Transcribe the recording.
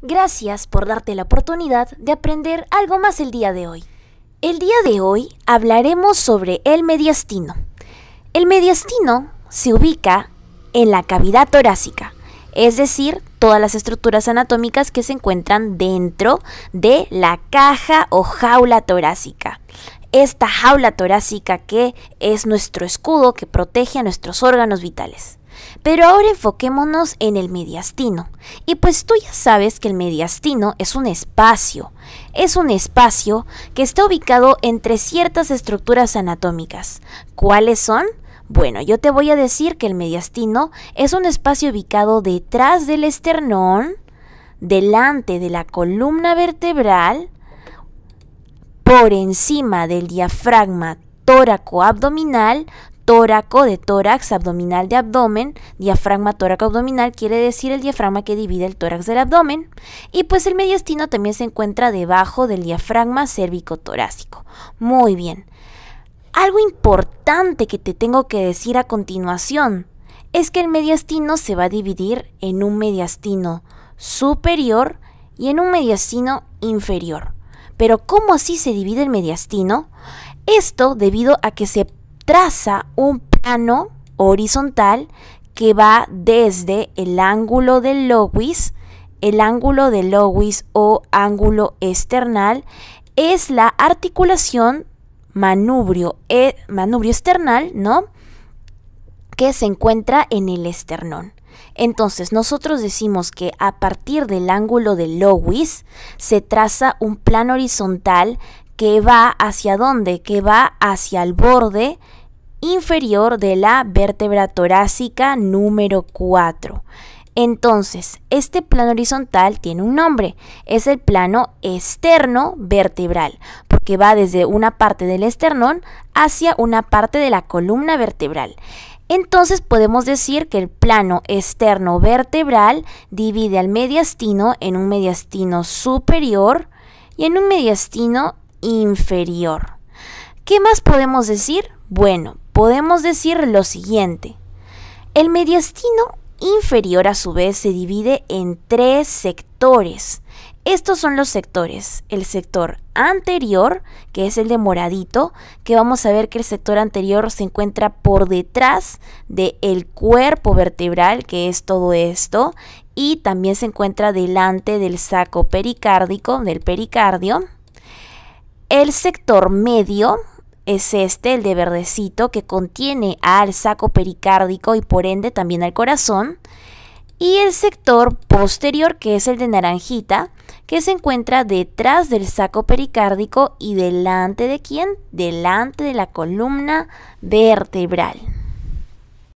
Gracias por darte la oportunidad de aprender algo más el día de hoy. El día de hoy hablaremos sobre el mediastino. El mediastino se ubica en la cavidad torácica, es decir, todas las estructuras anatómicas que se encuentran dentro de la caja o jaula torácica. Esta jaula torácica que es nuestro escudo que protege a nuestros órganos vitales. Pero ahora enfoquémonos en el mediastino. Y pues tú ya sabes que el mediastino es un espacio. Es un espacio que está ubicado entre ciertas estructuras anatómicas. ¿Cuáles son? Bueno, yo te voy a decir que el mediastino es un espacio ubicado detrás del esternón, delante de la columna vertebral, por encima del diafragma tóraco abdominal, tóraco de tórax, abdominal de abdomen, diafragma tóraco abdominal quiere decir el diafragma que divide el tórax del abdomen y pues el mediastino también se encuentra debajo del diafragma cérvico torácico. Muy bien. Algo importante que te tengo que decir a continuación es que el mediastino se va a dividir en un mediastino superior y en un mediastino inferior. Pero ¿cómo así se divide el mediastino? Esto debido a que se traza un plano horizontal que va desde el ángulo del Lowis, el ángulo de Lowis o ángulo external, es la articulación manubrio, eh, manubrio external, ¿no? Que se encuentra en el esternón. Entonces, nosotros decimos que a partir del ángulo de Lowis se traza un plano horizontal que va hacia dónde, que va hacia el borde inferior de la vértebra torácica número 4. Entonces, este plano horizontal tiene un nombre, es el plano externo vertebral, porque va desde una parte del esternón hacia una parte de la columna vertebral. Entonces podemos decir que el plano externo vertebral divide al mediastino en un mediastino superior y en un mediastino inferior. ¿Qué más podemos decir? Bueno, podemos decir lo siguiente. El mediastino inferior a su vez se divide en tres sectores. Estos son los sectores. El sector anterior, que es el de moradito, que vamos a ver que el sector anterior se encuentra por detrás del cuerpo vertebral, que es todo esto, y también se encuentra delante del saco pericárdico, del pericardio. El sector medio es este, el de verdecito, que contiene al saco pericárdico y por ende también al corazón. Y el sector posterior, que es el de naranjita, que se encuentra detrás del saco pericárdico y delante de quién? Delante de la columna vertebral.